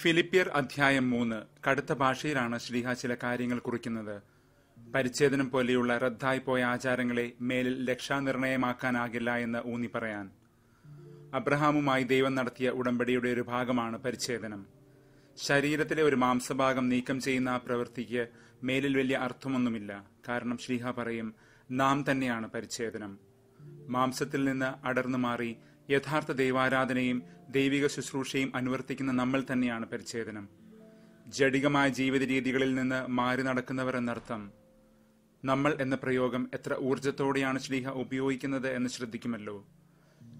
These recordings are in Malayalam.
ഫിലിപ്പിയർ അധ്യായം മൂന്ന് കടുത്ത ഭാഷയിലാണ് ശ്രീഹ ചില കാര്യങ്ങൾ കുറിക്കുന്നത് പരിച്ഛേദനം പോലെയുള്ള റദ്ദായിപ്പോയ ആചാരങ്ങളെ മേലിൽ രക്ഷാനിർണയമാക്കാനാകില്ല എന്ന് ഊന്നി പറയാൻ അബ്രഹാമുമായി ദൈവം നടത്തിയ ഉടമ്പടിയുടെ ഒരു ഭാഗമാണ് പരിച്ഛേദനം ശരീരത്തിലെ ഒരു മാംസഭാഗം നീക്കം ചെയ്യുന്ന ആ പ്രവൃത്തിക്ക് മേലിൽ വലിയ അർത്ഥമൊന്നുമില്ല കാരണം ശ്രീഹ പറയും നാം തന്നെയാണ് പരിച്ഛേദനം മാംസത്തിൽ നിന്ന് അടർന്നു മാറി യഥാർത്ഥ ദൈവാരാധനയും ദൈവിക ശുശ്രൂഷയും അനുവർത്തിക്കുന്ന നമ്മൾ തന്നെയാണ് പരിച്ഛേദനം ജഡികമായ ജീവിത രീതികളിൽ നിന്ന് മാറി നടക്കുന്നവർ എന്നർത്ഥം നമ്മൾ എന്ന പ്രയോഗം എത്ര ഊർജത്തോടെയാണ് ശ്ലീഹ ഉപയോഗിക്കുന്നത് എന്ന് ശ്രദ്ധിക്കുമല്ലോ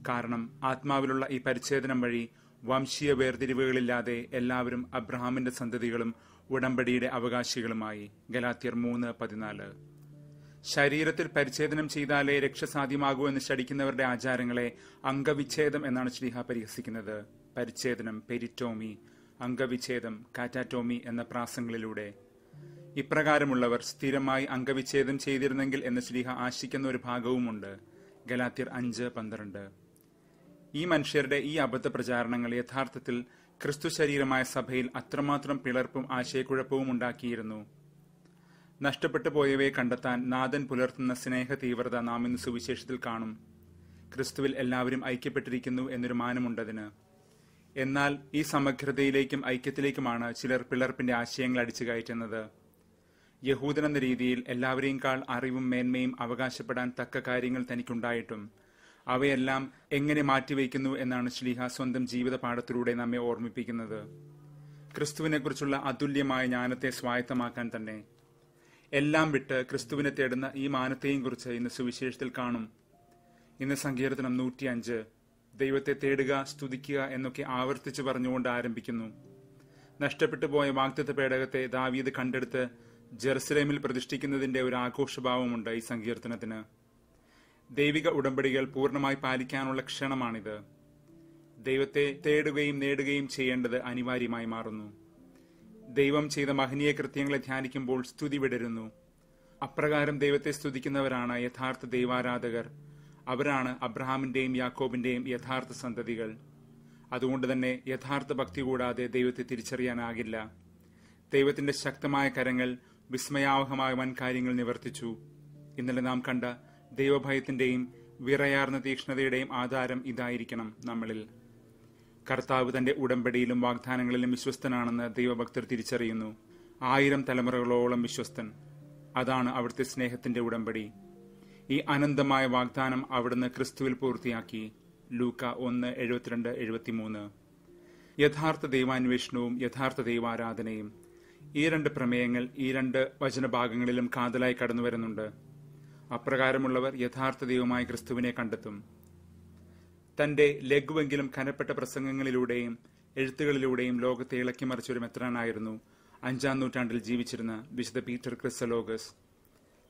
കാരണം ആത്മാവിലുള്ള ഈ പരിച്ഛേദനം വഴി വംശീയ വേർതിരിവുകളില്ലാതെ എല്ലാവരും അബ്രഹാമിന്റെ സന്തതികളും ഉടമ്പടിയുടെ അവകാശികളുമായി ഗലാത്തിയർ മൂന്ന് പതിനാല് ശരീരത്തിൽ പരിച്ഛേദനം ചെയ്താലേ രക്ഷ സാധ്യമാകൂ എന്ന് ശഠിക്കുന്നവരുടെ ആചാരങ്ങളെ അംഗവിച്ഛേദം എന്നാണ് ശ്രീഹ പരിഹസിക്കുന്നത് പരിച്ഛേദനം പെരിറ്റോമി അംഗവിച്ഛേദം കാറ്റാറ്റോമി എന്ന പ്രാസങ്ങളിലൂടെ ഇപ്രകാരമുള്ളവർ സ്ഥിരമായി അംഗവിച്ഛേദം ചെയ്തിരുന്നെങ്കിൽ എന്ന് ശ്രീഹ ആശിക്കുന്ന ഒരു ഭാഗവുമുണ്ട് ഗലാത്തിർ അഞ്ച് പന്ത്രണ്ട് ഈ മനുഷ്യരുടെ ഈ അബദ്ധ പ്രചാരണങ്ങൾ യഥാർത്ഥത്തിൽ ക്രിസ്തു ശരീരമായ സഭയിൽ അത്രമാത്രം പിളർപ്പും ആശയക്കുഴപ്പവും ഉണ്ടാക്കിയിരുന്നു നഷ്ടപ്പെട്ടു പോയവയെ കണ്ടെത്താൻ നാഥൻ പുലർത്തുന്ന സ്നേഹ തീവ്രത നാം ഇന്ന് സുവിശേഷത്തിൽ കാണും ക്രിസ്തുവിൽ എല്ലാവരും ഐക്യപ്പെട്ടിരിക്കുന്നു എന്നൊരു മാനമുണ്ടതിന് എന്നാൽ ഈ സമഗ്രതയിലേക്കും ഐക്യത്തിലേക്കുമാണ് ചിലർ പിളർപ്പിന്റെ ആശയങ്ങൾ അടിച്ചു കയറ്റുന്നത് യഹൂദനെന്ന രീതിയിൽ എല്ലാവരെയും കാൾ അറിവും മേന്മയും അവകാശപ്പെടാൻ തക്ക കാര്യങ്ങൾ തനിക്കുണ്ടായിട്ടും അവയെല്ലാം എങ്ങനെ മാറ്റിവെക്കുന്നു എന്നാണ് ശ്ലീഹ സ്വന്തം ജീവിത പാഠത്തിലൂടെ നമ്മെ ഓർമ്മിപ്പിക്കുന്നത് ക്രിസ്തുവിനെക്കുറിച്ചുള്ള അതുല്യമായ ജ്ഞാനത്തെ സ്വായത്തമാക്കാൻ തന്നെ എല്ലാം വിട്ട് ക്രിസ്തുവിനെ തേടുന്ന ഈ മാനത്തെയും കുറിച്ച് ഇന്ന് സുവിശേഷത്തിൽ കാണും ഇന്ന് സങ്കീർത്തനം അഞ്ച് ദൈവത്തെ തേടുക സ്തുതിക്കുക എന്നൊക്കെ ആവർത്തിച്ച് പറഞ്ഞുകൊണ്ട് ആരംഭിക്കുന്നു നഷ്ടപ്പെട്ടു പോയ വാക്തത്വ പേടകത്തെ ദാവീദ് കണ്ടെടുത്ത് ജെറുസലേമിൽ പ്രതിഷ്ഠിക്കുന്നതിന്റെ ഒരു ആഘോഷഭാവമുണ്ട് ഈ സങ്കീർത്തനത്തിന് ദൈവിക ഉടമ്പടികൾ പൂർണ്ണമായി പാലിക്കാനുള്ള ക്ഷണമാണിത് ദൈവത്തെ തേടുകയും നേടുകയും ചെയ്യേണ്ടത് അനിവാര്യമായി മാറുന്നു ദൈവം ചെയ്ത മഹനീയ കൃത്യങ്ങളെ ധ്യാനിക്കുമ്പോൾ സ്തുതി വിടരുന്നു അപ്രകാരം ദൈവത്തെ സ്തുതിക്കുന്നവരാണ് യഥാർത്ഥ ദൈവാരാധകർ അവരാണ് അബ്രഹാമിന്റെയും യാക്കോബിന്റെയും യഥാർത്ഥ സന്തതികൾ അതുകൊണ്ട് തന്നെ യഥാർത്ഥ ഭക്തി കൂടാതെ ദൈവത്തെ തിരിച്ചറിയാനാകില്ല ദൈവത്തിന്റെ ശക്തമായ കരങ്ങൾ വിസ്മയാവഹമായ വൻ കാര്യങ്ങൾ നിവർത്തിച്ചു ഇന്നലെ നാം കണ്ട ദൈവഭയത്തിന്റെയും വിറയാർന്ന തീക്ഷ്ണതയുടെയും ആധാരം ഇതായിരിക്കണം നമ്മളിൽ കർത്താവ് തന്റെ ഉടമ്പടിയിലും വാഗ്ദാനങ്ങളിലും വിശ്വസ്തനാണെന്ന് ദൈവഭക്തർ തിരിച്ചറിയുന്നു ആയിരം തലമുറകളോളം വിശ്വസ്തൻ അതാണ് അവിടുത്തെ സ്നേഹത്തിന്റെ ഉടമ്പടി ഈ അനന്തമായ വാഗ്ദാനം അവിടുന്ന് ക്രിസ്തുവിൽ പൂർത്തിയാക്കി ലൂക്ക ഒന്ന് എഴുപത്തിരണ്ട് എഴുപത്തിമൂന്ന് യഥാർത്ഥ ദൈവാന്വേഷണവും യഥാർത്ഥ ദൈവാരാധനയും ഈ രണ്ട് പ്രമേയങ്ങൾ ഈ രണ്ട് വചനഭാഗങ്ങളിലും കാതലായി കടന്നു വരുന്നുണ്ട് അപ്രകാരമുള്ളവർ യഥാർത്ഥ ദൈവമായ ക്രിസ്തുവിനെ കണ്ടെത്തും തന്റെ ലഘുവെങ്കിലും കനപ്പെട്ട പ്രസംഗങ്ങളിലൂടെയും എഴുത്തുകളിലൂടെയും ലോകത്തെ ഇളക്കിമറിച്ച ഒരു മെത്രാനായിരുന്നു അഞ്ചാം നൂറ്റാണ്ടിൽ ജീവിച്ചിരുന്ന വിശുദ്ധ പീറ്റർ ക്രിസലോഗസ്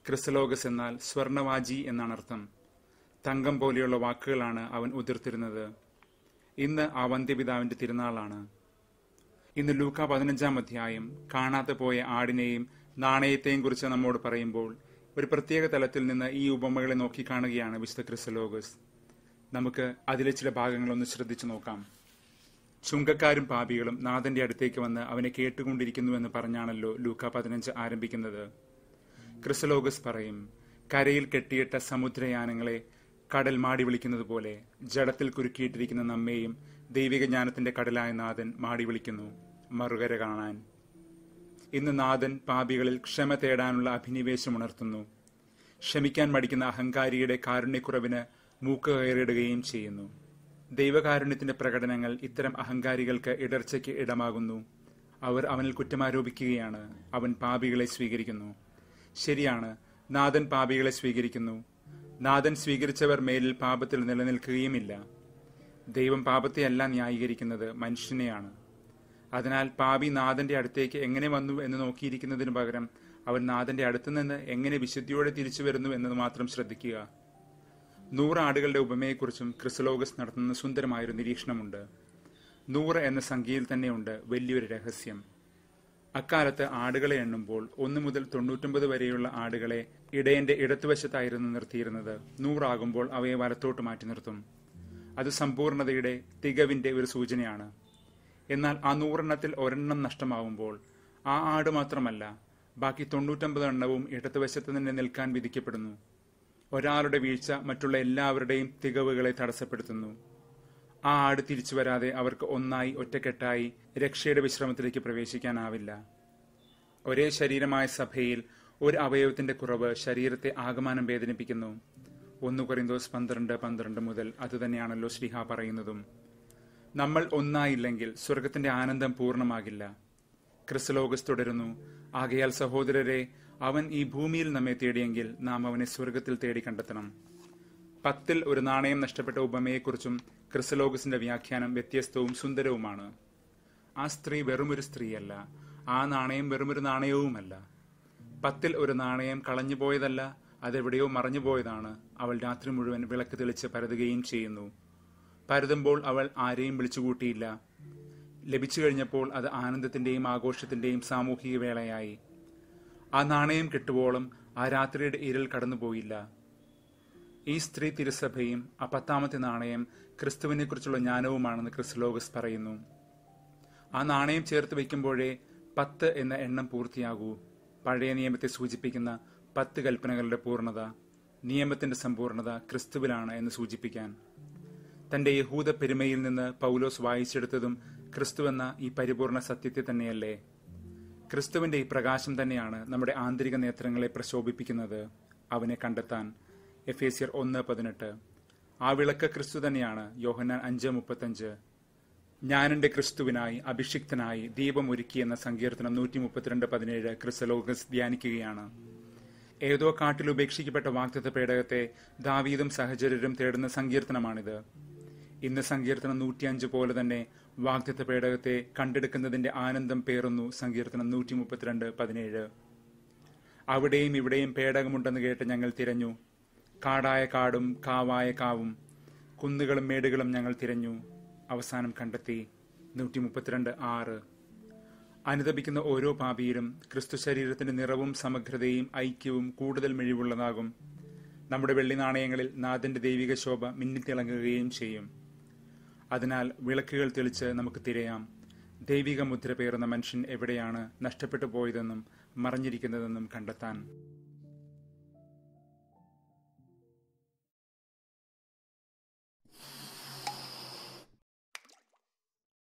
ക്രിസലോഗസ് എന്നാൽ സ്വർണവാജി എന്നാണ് അർത്ഥം തങ്കം പോലെയുള്ള വാക്കുകളാണ് അവൻ ഉതിർത്തിരുന്നത് ഇന്ന് ആ വന്ധ്യപിതാവിന്റെ തിരുനാളാണ് ഇന്ന് ലൂക്ക പതിനഞ്ചാം അധ്യായം കാണാതെ പോയ ആടിനെയും നാണയത്തെയും കുറിച്ച് നമ്മോട് പറയുമ്പോൾ ഒരു പ്രത്യേക തലത്തിൽ നിന്ന് ഈ ഉപമകളെ നോക്കിക്കാണുകയാണ് വിശുദ്ധ ക്രിസലോഗസ് നമുക്ക് അതിലെ ചില ഭാഗങ്ങളൊന്ന് ശ്രദ്ധിച്ചു നോക്കാം ചുങ്കക്കാരും പാപികളും നാഥന്റെ അടുത്തേക്ക് വന്ന് അവനെ കേട്ടുകൊണ്ടിരിക്കുന്നുവെന്ന് പറഞ്ഞാണല്ലോ ലൂക്ക പതിനഞ്ച് ആരംഭിക്കുന്നത് ക്രിസലോഗസ് പറയും കരയിൽ കെട്ടിയിട്ട സമുദ്രയാനങ്ങളെ കടൽ മാടി വിളിക്കുന്നത് പോലെ ജഡത്തിൽ കുരുക്കിയിട്ടിരിക്കുന്ന നമ്മയും ദൈവിക ജ്ഞാനത്തിന്റെ കടലായ നാഥൻ മാടി വിളിക്കുന്നു മറുകര കാണാൻ ഇന്ന് നാഥൻ പാപികളിൽ ക്ഷമ തേടാനുള്ള അഭിനിവേശം ഉണർത്തുന്നു ക്ഷമിക്കാൻ മടിക്കുന്ന അഹങ്കാരിയുടെ കാരുണ്യക്കുറവിന് മൂക്ക് കയറിയിടുകയും ചെയ്യുന്നു ദൈവകാരുണ്യത്തിന്റെ പ്രകടനങ്ങൾ ഇത്തരം അഹങ്കാരികൾക്ക് ഇടർച്ചയ്ക്ക് ഇടമാകുന്നു അവർ അവനിൽ കുറ്റമാരോപിക്കുകയാണ് അവൻ പാപികളെ സ്വീകരിക്കുന്നു ശരിയാണ് നാഥൻ പാപികളെ സ്വീകരിക്കുന്നു നാഥൻ സ്വീകരിച്ചവർ മേലിൽ പാപത്തിൽ നിലനിൽക്കുകയുമില്ല ദൈവം പാപത്തെയല്ല ന്യായീകരിക്കുന്നത് മനുഷ്യനെയാണ് അതിനാൽ പാപി നാഥന്റെ അടുത്തേക്ക് എങ്ങനെ വന്നു എന്ന് നോക്കിയിരിക്കുന്നതിനു പകരം അവൻ നാഥന്റെ അടുത്തുനിന്ന് എങ്ങനെ വിശുദ്ധിയോടെ തിരിച്ചു വരുന്നു എന്നത് മാത്രം ശ്രദ്ധിക്കുക നൂറാടുകളുടെ ഉപമയെക്കുറിച്ചും ക്രിസ്ലോഗസ് നടത്തുന്ന സുന്ദരമായൊരു നിരീക്ഷണമുണ്ട് നൂറ് എന്ന സംഖ്യയിൽ തന്നെയുണ്ട് വലിയൊരു രഹസ്യം അക്കാലത്ത് ആടുകളെ എണ്ണുമ്പോൾ ഒന്ന് മുതൽ തൊണ്ണൂറ്റൊമ്പത് വരെയുള്ള ആടുകളെ ഇടയന്റെ ഇടത്തുവശത്തായിരുന്നു നിർത്തിയിരുന്നത് നൂറാകുമ്പോൾ അവയെ വലത്തോട്ട് മാറ്റി നിർത്തും അത് സമ്പൂർണതയുടെ തികവിന്റെ ഒരു സൂചനയാണ് എന്നാൽ ആ നൂറെണ്ണത്തിൽ ഒരെണ്ണം നഷ്ടമാവുമ്പോൾ ആ ആട് മാത്രമല്ല ബാക്കി തൊണ്ണൂറ്റമ്പത് എണ്ണവും ഇടത്തുവശത്ത് തന്നെ നിൽക്കാൻ വിധിക്കപ്പെടുന്നു ഒരാളുടെ വീഴ്ച മറ്റുള്ള എല്ലാവരുടെയും തികവുകളെ തടസ്സപ്പെടുത്തുന്നു ആ ആട് തിരിച്ചു വരാതെ അവർക്ക് ഒന്നായി ഒറ്റക്കെട്ടായി രക്ഷയുടെ വിശ്രമത്തിലേക്ക് പ്രവേശിക്കാനാവില്ല ഒരേ ശരീരമായ സഭയിൽ ഒരു അവയവത്തിന്റെ കുറവ് ശരീരത്തെ ആകമാനം വേദനിപ്പിക്കുന്നു ഒന്ന് കുറിന്തോസ് പന്ത്രണ്ട് പന്ത്രണ്ട് മുതൽ അതുതന്നെയാണല്ലോ ശ്രീഹ പറയുന്നതും നമ്മൾ ഒന്നായില്ലെങ്കിൽ സ്വർഗത്തിന്റെ ആനന്ദം പൂർണ്ണമാകില്ല ക്രിസ്ലോഗസ് തുടരുന്നു ആകയാൽ സഹോദരരെ അവൻ ഈ ഭൂമിയിൽ നമ്മെ തേടിയെങ്കിൽ നാം അവനെ സ്വർഗത്തിൽ തേടി കണ്ടെത്തണം പത്തിൽ ഒരു നാണയം നഷ്ടപ്പെട്ട ഉപമയെക്കുറിച്ചും ക്രിസലോഗസിന്റെ വ്യാഖ്യാനം വ്യത്യസ്തവും സുന്ദരവുമാണ് ആ സ്ത്രീ വെറുമൊരു സ്ത്രീയല്ല ആ നാണയം വെറുമൊരു നാണയവുമല്ല പത്തിൽ ഒരു നാണയം കളഞ്ഞു പോയതല്ല അതെവിടെയോ മറഞ്ഞു പോയതാണ് അവൾ രാത്രി മുഴുവൻ വിളക്ക് തെളിച്ച് പരതുകയും ചെയ്യുന്നു പരതുമ്പോൾ അവൾ ആരെയും വിളിച്ചുകൂട്ടിയില്ല ലഭിച്ചു കഴിഞ്ഞപ്പോൾ അത് ആനന്ദത്തിന്റെയും ആഘോഷത്തിന്റെയും സാമൂഹിക വേളയായി ആ നാണയം കിട്ടുവോളം ആ രാത്രിയുടെ ഇരുൾ കടന്നുപോയില്ല ഈ സ്ത്രീ തിരുസഭയും ആ പത്താമത്തെ നാണയം ക്രിസ്തുവിനെക്കുറിച്ചുള്ള ജ്ഞാനവുമാണെന്ന് ക്രിസ്ലോഗസ് പറയുന്നു ആ നാണയം ചേർത്ത് വയ്ക്കുമ്പോഴേ പത്ത് എന്ന എണ്ണം പൂർത്തിയാകൂ പഴയ നിയമത്തെ സൂചിപ്പിക്കുന്ന പത്ത് കൽപ്പനകളുടെ പൂർണ്ണത നിയമത്തിന്റെ സമ്പൂർണത ക്രിസ്തുവിലാണ് എന്ന് സൂചിപ്പിക്കാൻ തന്റെ യഹൂദ പെരുമയിൽ നിന്ന് പൗലോസ് വായിച്ചെടുത്തതും ക്രിസ്തുവെന്ന ഈ പരിപൂർണ സത്യത്തെ തന്നെയല്ലേ ക്രിസ്തുവിൻ്റെ ഈ പ്രകാശം തന്നെയാണ് നമ്മുടെ ആന്തരിക നേത്രങ്ങളെ പ്രശോഭിപ്പിക്കുന്നത് അവനെ കണ്ടെത്താൻ എഫ് എ സിയർ ഒന്ന് പതിനെട്ട് ആ വിളക്ക് ക്രിസ്തു തന്നെയാണ് യോഹന്നാൻ അഞ്ച് മുപ്പത്തഞ്ച് ഞാനെൻ്റെ ക്രിസ്തുവിനായി അഭിഷിക്തനായി ദീപം ഒരുക്കി എന്ന സങ്കീർത്തനം നൂറ്റി മുപ്പത്തിരണ്ട് പതിനേഴ് ക്രിസ്തലോക ധ്യാനിക്കുകയാണ് ഏതോ കാട്ടിൽ ഉപേക്ഷിക്കപ്പെട്ട വാക്തത്വ പേടകത്തെ ദാവീതും സഹചര്യരും തേടുന്ന സങ്കീർത്തനമാണിത് ഇന്ന് സങ്കീർത്തനം നൂറ്റിയഞ്ച് പോലെ തന്നെ വാഗ്ദത്ത പേടകത്തെ കണ്ടെടുക്കുന്നതിന്റെ ആനന്ദം പേറുന്നു സങ്കീർത്തനം നൂറ്റി മുപ്പത്തിരണ്ട് പതിനേഴ് അവിടെയും ഇവിടെയും പേടകമുണ്ടെന്ന് കേട്ട് ഞങ്ങൾ തിരഞ്ഞു കാടായ കാടും കാവായ കാവും കുന്നുകളും മേടുകളും ഞങ്ങൾ തിരഞ്ഞു അവസാനം കണ്ടെത്തി നൂറ്റി മുപ്പത്തിരണ്ട് ആറ് അനുദപിക്കുന്ന ഓരോ പാപിയിലും ക്രിസ്തു ശരീരത്തിന്റെ നിറവും സമഗ്രതയും ഐക്യവും കൂടുതൽ മിഴിവുള്ളതാകും നമ്മുടെ വെള്ളി നാണയങ്ങളിൽ നാഥന്റെ ദൈവിക ശോഭ മിന്നിത്തിളങ്ങുകയും ചെയ്യും അതിനാൽ വിളക്കുകൾ തെളിച്ച് നമുക്ക് തിരയാം ദൈവിക മുദ്ര പേറുന്ന മനുഷ്യൻ എവിടെയാണ് നഷ്ടപ്പെട്ടു പോയതെന്നും മറഞ്ഞിരിക്കുന്നതെന്നും കണ്ടെത്താൻ